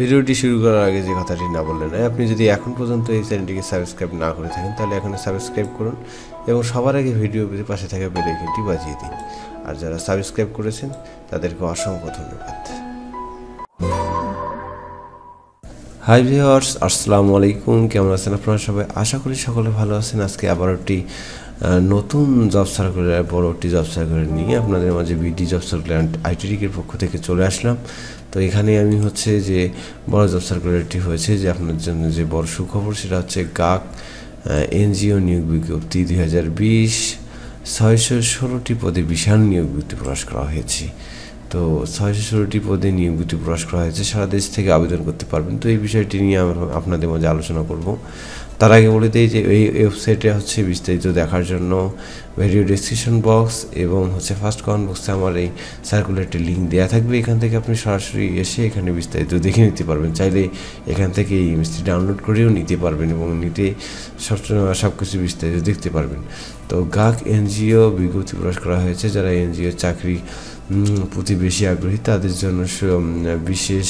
ভিডিওটি শুরু করার আগে যে কথাটি না বললেন আপনি যদি এখন পর্যন্ত এই চ্যানেলটিকে সাবস্ক্রাইব না করে থাকেন তাহলে এখন সাবস্ক্রাইব করুন এবং সবার আগে ভিডিও পাশে থাকা বেলাইকনটি বাজিয়ে দিন আর যারা সাবস্ক্রাইব করেছেন তাদেরকে অসংখ্য ধন্যবাদ হাই ভিওয়ার্স আসসালামু আলাইকুম কেমন আছেন আপনারা সবাই আশা করি সকলে ভালো আছেন আজকে আবার একটি নতুন জব সার্কুলার পরবর্তী জব সার্কুলার নিয়ে আপনাদের মাঝে বিডি জব সার্কুলার আইটিডিকের পক্ষ থেকে চলে আসলাম তো এখানে আমি হচ্ছে যে বড় জব সার্কুলারটি হয়েছে যে আপনার জন্য যে বড় সুখবর সেটা হচ্ছে গাক এনজিও নিয়োগ বিজ্ঞপ্তি দুই হাজার বিশ ছয়শো ষোলোটি পদে বিশাল নিয়োগ বিজ্ঞপ্তি প্রকাশ করা হয়েছে তো ছয়শো ষোলোটি পদে নিয়োগ বিজ্ঞপ্তি প্রকাশ করা হয়েছে সারা দেশ থেকে আবেদন করতে পারবেন তো এই বিষয়টি নিয়ে আমরা আপনাদের মাঝে আলোচনা করব তার আগে বলে দিই যে এই ওয়েবসাইটে হচ্ছে বিস্তারিত দেখার জন্য ভিডিও ডিসক্রিপশন বক্স এবং হচ্ছে ফার্স্ট কমেন্ট বক্সে আমার এই সার্কুলারটি লিঙ্ক দেওয়া থাকবে এখান থেকে আপনি সরাসরি এসে এখানে বিস্তারিত দেখে নিতে পারবেন চাইলে এখান থেকে এই ইমেজটি ডাউনলোড করেও নিতে পারবেন এবং নিতে সব সব কিছু বিস্তারিত দেখতে পারবেন তো গাক এনজিও বিজ্ঞপ্তি প্রকাশ করা হয়েছে যারা এনজিও চাকরি প্রতি বেশি আগ্রহী তাদের জন্য বিশেষ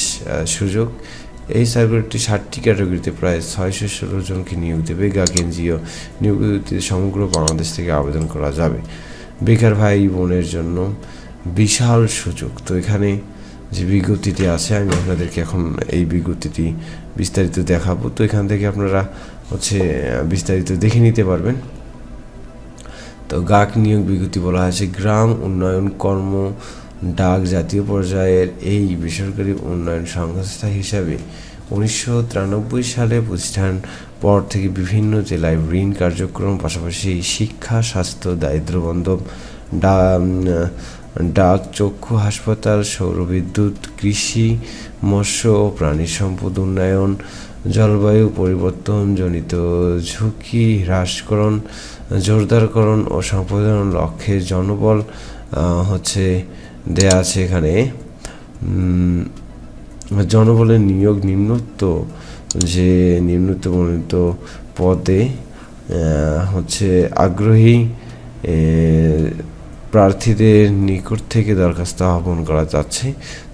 সুযোগ এই সার্কুলারটি ষাটটি ক্যাটাগরিতে প্রায় ছয়শো ষোলো জনকে নিয়োগ দেবে গাক এনজিও নিয়োগ সমগ্র বাংলাদেশ থেকে আবেদন করা যাবে বেকার ভাই বোনের জন্য বিশাল সুযোগ তো এখানে যে বিজ্ঞপ্তিটি আছে আমি আপনাদেরকে এখন এই বিজ্ঞপ্তিটি বিস্তারিত দেখাবো তো এখান থেকে আপনারা হচ্ছে বিস্তারিত দেখে নিতে পারবেন তো গাক নিয়োগ বিজ্ঞপ্তি বলা হয়েছে গ্রাম উন্নয়ন কর্ম ডাক জাতীয় পর্যায়ের এই বেসরকারি উন্নয়ন সংস্থা হিসাবে উনিশশো সালে প্রতিষ্ঠান পর থেকে বিভিন্ন জেলায় ঋণ কার্যক্রম পাশাপাশি শিক্ষা স্বাস্থ্য দারিদ্রবন্ধব ডাক চক্ষু হাসপাতাল সৌরবিদ্যুৎ কৃষি মৎস্য ও প্রাণী সম্পদ উন্নয়ন জলবায়ু পরিবর্তনজনিত ঝুঁকি হ্রাসকরণ জোরদারকরণ ও সম্প্রসারণ লক্ষ্যে জনবল হচ্ছে দেয়া আছে এখানে জনবলের নিয়োগ নিম্নত্ব যে নিম্নোক্ত মনোনীত পদে হচ্ছে আগ্রহী প্রার্থীদের নিকট থেকে দরখাস্ত আহ্বান করা যাচ্ছে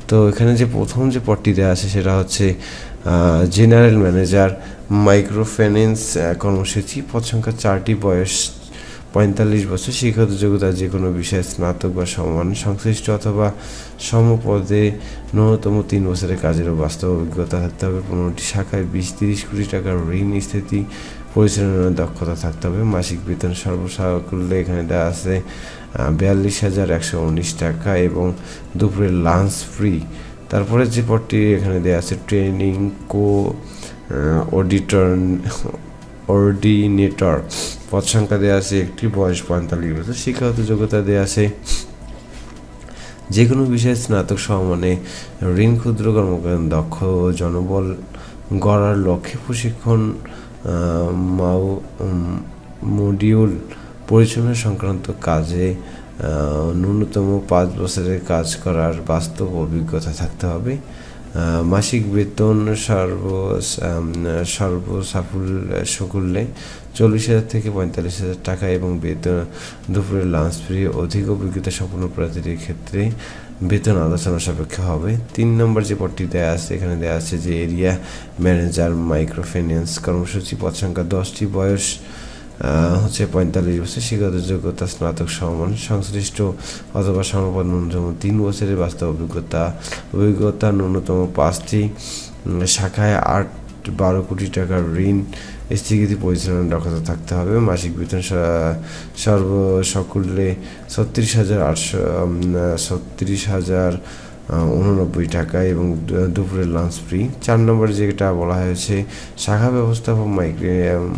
তো এখানে যে প্রথম যে পদটি দেওয়া আছে সেটা হচ্ছে জেনারেল ম্যানেজার মাইক্রোফিন্যান্স কর্মসূচি পদ সংখ্যা চারটি বয়স পঁয়তাল্লিশ বছর শিক্ষাগত যোগ্যতা যে কোনো বিষয়ে স্নাতক বা সমান সংশ্লিষ্ট অথবা সমপদে ন্যূনতম তিন বছরের কাজেরও বাস্তব অভিজ্ঞতা থাকতে হবে পনেরোটি শাখায় বিশ তিরিশ কোটি টাকার ঋণ স্থিতি পরিচালনার দক্ষতা থাকতে হবে মাসিক বেতন সর্বসাকুল্যে এখানে দেওয়া আছে বিয়াল্লিশ হাজার একশো উনিশ টাকা এবং দুপুরের লাঞ্চ ফ্রি তারপরে যে পদটি এখানে দেওয়া আছে ট্রেনিং কো অডিটর অর্ডিনেটর পদ সংখ্যা দেওয়া আছে একটি বয়স পঁয়তাল্লিশ বছর শিক্ষাগত যোগ্যতা দেওয়া আছে যে কোনো বিষয়ে স্নাতক সমমানে ঋণ ক্ষুদ্র কর্মকাণ্ড দক্ষ জনবল গড়ার লক্ষ্যে প্রশিক্ষণ মাও মডিউল পরিচালনা সংক্রান্ত কাজে ন্যূনতম পাঁচ বছরের কাজ করার বাস্তব অভিজ্ঞতা থাকতে হবে মাসিক বেতন সর্ব সর্ব সাফল্য সকলে চল্লিশ হাজার থেকে পঁয়তাল্লিশ হাজার টাকা এবং বেতন দুপুরের লাঞ্চ ফ্রি অধিক অভিজ্ঞতা সম্পন্ন প্রার্থীদের ক্ষেত্রে বেতন আলোচনা সাপেক্ষ হবে তিন নম্বর যে পদটি দেওয়া আছে এখানে দেওয়া আছে যে এরিয়া ম্যানেজার মাইক্রো ফাইন্যান্স কর্মসূচি পদ সংখ্যা দশটি বয়স হচ্ছে পঁয়তাল্লিশ বছর শিক্ষাগত যোগ্যতা স্নাতক সমান সংশ্লিষ্ট অথবা সমপদ ন্যূনতম তিন বছরের বাস্তব অভিজ্ঞতা অভিজ্ঞতা ন্যূনতম পাঁচটি শাখায় আট বারো কোটি টাকার ঋণ স্থিতিগতি পরিচালনার দক্ষতা থাকতে হবে মাসিক বেতন সর্ব সকলে ছত্রিশ হাজার আটশো ছত্রিশ হাজার উননব্বই টাকা এবং দুপুরে লাঞ্চ ফ্রি চার নম্বর যেটা বলা হয়েছে শাখা ব্যবস্থাপক মাইক্রো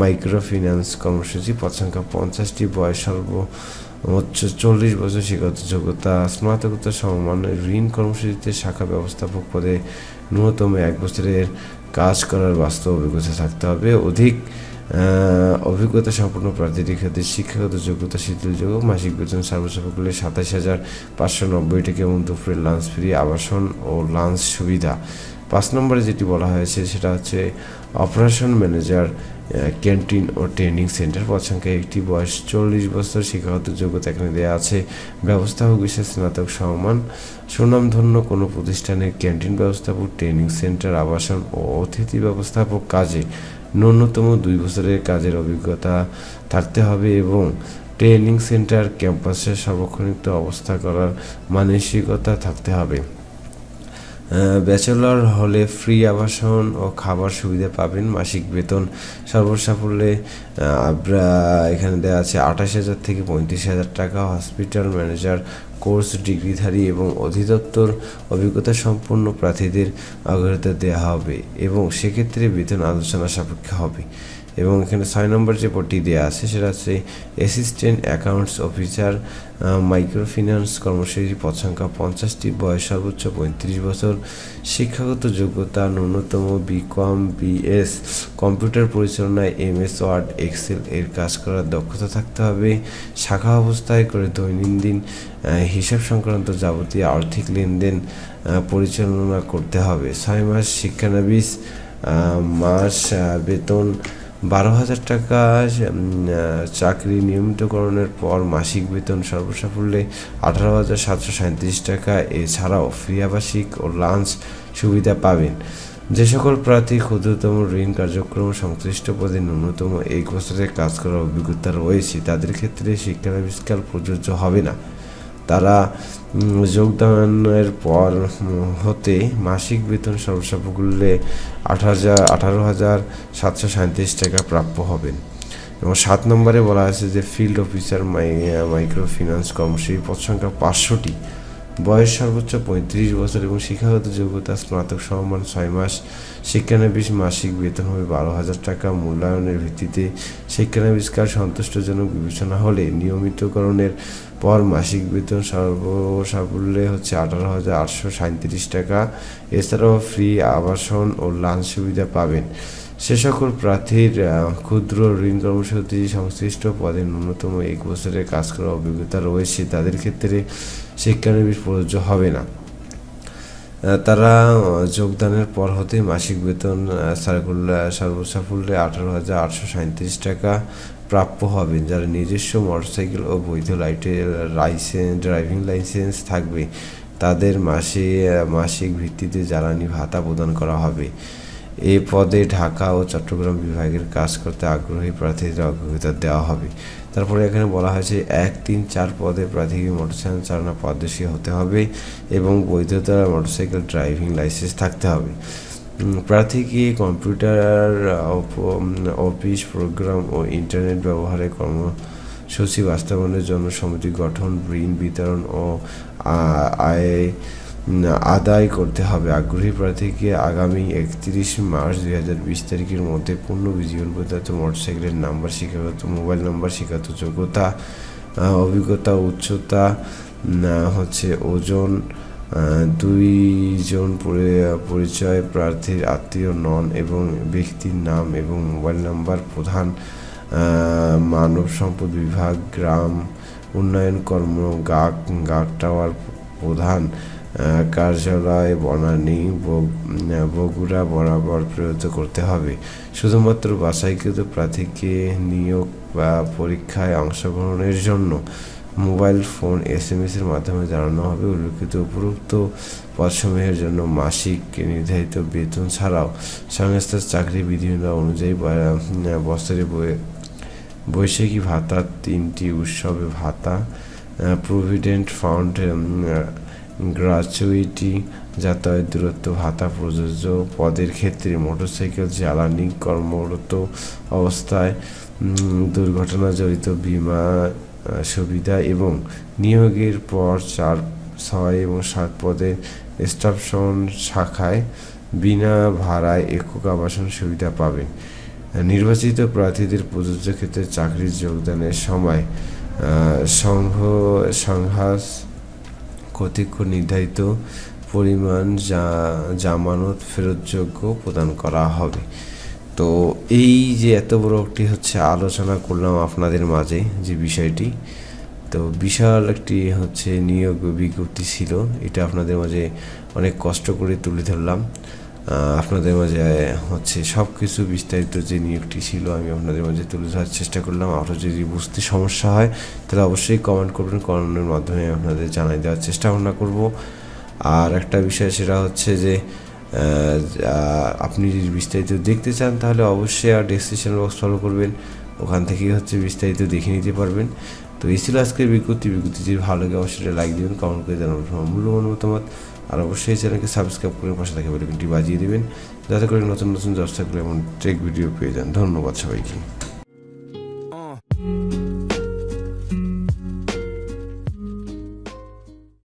মাইক্রো ফিন্যান্স কর্মসূচি পদ সংখ্যা পঞ্চাশটি বয়স সর্ব হচ্ছে চল্লিশ বছর শিক্ষাগত যোগ্যতা স্নাতকোত্তর সমমান ঋণ কর্মসূচিতে শাখা ব্যবস্থাপক পদে ন্যূনতম এক বছরের কাজ করার বাস্তব অভিজ্ঞতা থাকতে হবে অধিক অভিজ্ঞতা সম্পন্ন প্রার্থীদের ক্ষেত্রে শিক্ষাগত যোগ্যতা শিথিলযোগ্য মাসিক বেতন সার্বসাকল্যে সাতাশ হাজার পাঁচশো নব্বই টাকা এবং দুপুরে লাঞ্চ ফ্রি আবাসন ও লাঞ্চ সুবিধা পাঁচ নম্বরে যেটি বলা হয়েছে সেটা হচ্ছে অপারেশন ম্যানেজার ক্যান্টিন ও ট্রেনিং সেন্টার পদ একটি বয়স চল্লিশ বছর শিক্ষাগত যোগ্যতা এখানে দেওয়া আছে ব্যবস্থাপক বিশেষ স্নাতক সম্মান সুনামধন্য কোনো প্রতিষ্ঠানের ক্যান্টিন ব্যবস্থাপক ট্রেনিং সেন্টার আবাসন ও অতিথি ব্যবস্থাপক কাজে ন্যূনতম দুই বছরের কাজের অভিজ্ঞতা থাকতে হবে এবং ট্রেনিং সেন্টার ক্যাম্পাসে সার্বক্ষণিক অবস্থা করার মানসিকতা থাকতে হবে ব্যাচেলর হলে ফ্রি আবাসন ও খাবার সুবিধা পাবেন মাসিক বেতন সর্বসাফল্যে আমরা এখানে দেওয়া আছে আঠাশ হাজার থেকে পঁয়ত্রিশ হাজার টাকা হসপিটাল ম্যানেজার কোর্স ডিগ্রিধারী এবং অধিদপ্তর অভিজ্ঞতা সম্পন্ন প্রার্থীদের অগ্রতা দেওয়া হবে এবং সেক্ষেত্রে বেতন আলোচনা সাপেক্ষে হবে এবং এখানে ছয় নম্বর যে পদটি দেওয়া আছে সেটা হচ্ছে অ্যাসিস্ট্যান্ট অ্যাকাউন্টস অফিসার মাইক্রোফিন্যান্স কর্মসূচি পদ সংখ্যা পঞ্চাশটি বয়স সর্বোচ্চ পঁয়ত্রিশ বছর শিক্ষাগত যোগ্যতা ন্যূনতম বিকম বিএস কম্পিউটার পরিচালনায় এম এস ওয়ার্ড এক্সেল এর কাজ করার দক্ষতা থাকতে হবে শাখা অবস্থায় করে দৈনন্দিন হিসাব সংক্রান্ত যাবতীয় আর্থিক লেনদেন পরিচালনা করতে হবে ছয় মাস শিক্ষানবিশ মাস বেতন বারো হাজার টাকা চাকরি নিয়মিতকরণের পর মাসিক বেতন সর্বসাফল্যে আঠারো হাজার সাতশো সাঁত্রিশ টাকা এছাড়াও ফ্রি আবাসিক ও লাঞ্চ সুবিধা পাবেন যে সকল প্রার্থী ক্ষুদ্রতম ঋণ কার্যক্রম সংশ্লিষ্ট পদে ন্যূনতম এক বছরে কাজ করার অভিজ্ঞতা রয়েছে তাদের ক্ষেত্রে শিক্ষা আবিষ্কার প্রযোজ্য হবে না তারা যোগদানের পর হতে মাসিক বেতন সর্বসাকুল্যে আট হাজার আঠারো হাজার সাতশো টাকা প্রাপ্য হবেন এবং সাত নম্বরে বলা আছে যে ফিল্ড অফিসার মাইক্রো ফিন্যান্স কর্মসূচির পদ সংখ্যা পাঁচশোটি বয়স সর্বোচ্চ পঁয়ত্রিশ বছর এবং শিক্ষাগত যোগ্যতা স্নাতক সম্মান ছয় মাস শিক্ষানবিস মাসিক বেতন হবে বারো হাজার টাকা মূল্যায়নের ভিত্তিতে শিক্ষানবিষ্কার সন্তুষ্টজনক বিবেচনা হলে নিয়মিতকরণের পর মাসিক বেতন সর্বসাফল্যে হচ্ছে আঠারো হাজার আটশো সাঁত্রিশ টাকা এছাড়াও ফ্রি আবাসন ও লাঞ্চ সুবিধা পাবেন সে সকল প্রার্থীর ক্ষুদ্র ঋণ কর্মসূচি সংশ্লিষ্ট পদে ন্যূনতম এক বছরের কাজ করার অভিজ্ঞতা রয়েছে তাদের ক্ষেত্রে শিক্ষানবিশ প্রযোজ্য হবে না তারা যোগদানের পর হতে মাসিক বেতন সার্কুলার সর্বসাফল্যে আঠারো হাজার আটশো সাঁত্রিশ টাকা প্রাপ্য হবেন যারা নিজস্ব মোটরসাইকেল ও বৈধ লাইটের লাইসেন্স ড্রাইভিং লাইসেন্স থাকবে তাদের মাসে মাসিক ভিত্তিতে জ্বালানি ভাতা প্রদান করা হবে এ পদে ঢাকা ও চট্টগ্রাম বিভাগের কাজ করতে আগ্রহী প্রার্থীদের অগ্রাধিকার দেওয়া হবে তারপরে এখানে বলা হয়েছে এক তিন চার পদে প্রার্থীকে মোটরসাইকেল চালানো পারদর্শী হতে হবে এবং বৈধতার মোটরসাইকেল ড্রাইভিং লাইসেন্স থাকতে হবে প্রার্থীকে কম্পিউটার অফিস প্রোগ্রাম ও ইন্টারনেট ব্যবহারে কর্মসূচি বাস্তবায়নের জন্য সমিতি গঠন ঋণ বিতরণ ও আয় আদায় করতে হবে আগ্রহী প্রার্থীকে আগামী একত্রিশ মার্চ দুই হাজার বিশ তারিখের মধ্যে পূর্ণ বিজীবন পদার্থ মোটরসাইকেলের নাম্বার শিক্ষাগত মোবাইল নাম্বার শিক্ষাগত যোগ্যতা অভিজ্ঞতা উচ্চতা হচ্ছে ওজন দুইজন পরিচয় প্রার্থীর আত্মীয় নন এবং ব্যক্তির নাম এবং মোবাইল নাম্বার প্রধান মানব সম্পদ বিভাগ গ্রাম উন্নয়ন কর্ম গাক গাক টাওয়ার প্রধান কার্যালয় বনানী বগুড়া বরাবর প্রেরিত করতে হবে শুধুমাত্র বাছাইকৃত প্রার্থীকে নিয়োগ বা পরীক্ষায় অংশগ্রহণের জন্য মোবাইল ফোন এস এম এর মাধ্যমে জানানো হবে উল্লেখিত উপরোক্ত পদসমূহের জন্য মাসিক নির্ধারিত বেতন ছাড়াও সংস্থার চাকরি বিধিমালা অনুযায়ী বছরে বৈশাখী ভাতা তিনটি উৎসবে ভাতা প্রভিডেন্ট ফান্ড গ্রাচুইটি যাতায়াত দূরত্ব ভাতা প্রযোজ্য পদের ক্ষেত্রে মোটরসাইকেল জ্বালানি কর্মরত অবস্থায় দুর্ঘটনা জড়িত বিমা সুবিধা এবং নিয়োগের পর চার ছয় এবং সাত পদে স্টাফসন শাখায় বিনা ভাড়ায় একক আবাসন সুবিধা পাবেন নির্বাচিত প্রার্থীদের প্রযোজ্য ক্ষেত্রে চাকরির যোগদানের সময় সংঘ সংঘাস ক্ষতিকর নির্ধারিত পরিমাণ জামানত ফেরতযোগ্য প্রদান করা হবে তো এই যে এত বড় একটি হচ্ছে আলোচনা করলাম আপনাদের মাঝে যে বিষয়টি তো বিশাল একটি হচ্ছে নিয়োগ বিজ্ঞপ্তি ছিল এটা আপনাদের মাঝে অনেক কষ্ট করে তুলে ধরলাম আপনাদের মাঝে হচ্ছে সব কিছু বিস্তারিত যে নিয়োগটি ছিল আমি আপনাদের মাঝে তুলে ধরার চেষ্টা করলাম আরও যদি বুঝতে সমস্যা হয় তাহলে অবশ্যই কমেন্ট করবেন কমেন্টের মাধ্যমে আপনাদের জানাই দেওয়ার চেষ্টা আমরা করব আর একটা বিষয় সেটা হচ্ছে যে আপনি যদি বিস্তারিত দেখতে চান তাহলে অবশ্যই আর ডেসক্রিপশন বক্স ফলো করবেন ওখান থেকেই হচ্ছে বিস্তারিত দেখে নিতে পারবেন তো এই ছিল আজকের বিজ্ঞপ্তি বিজ্ঞপ্তি যদি ভালো লাগে অবশ্যই লাইক দেবেন কমেন্ট করে জানাবেন মূল্যবান মতামত আর অবশ্যই চ্যানেলকে সাবস্ক্রাইব করে পাশে থাকে বলে বাজিয়ে দেবেন যাতে করে নতুন নতুন জব করে এবং টেক ভিডিও পেয়ে যান ধন্যবাদ সবাইকে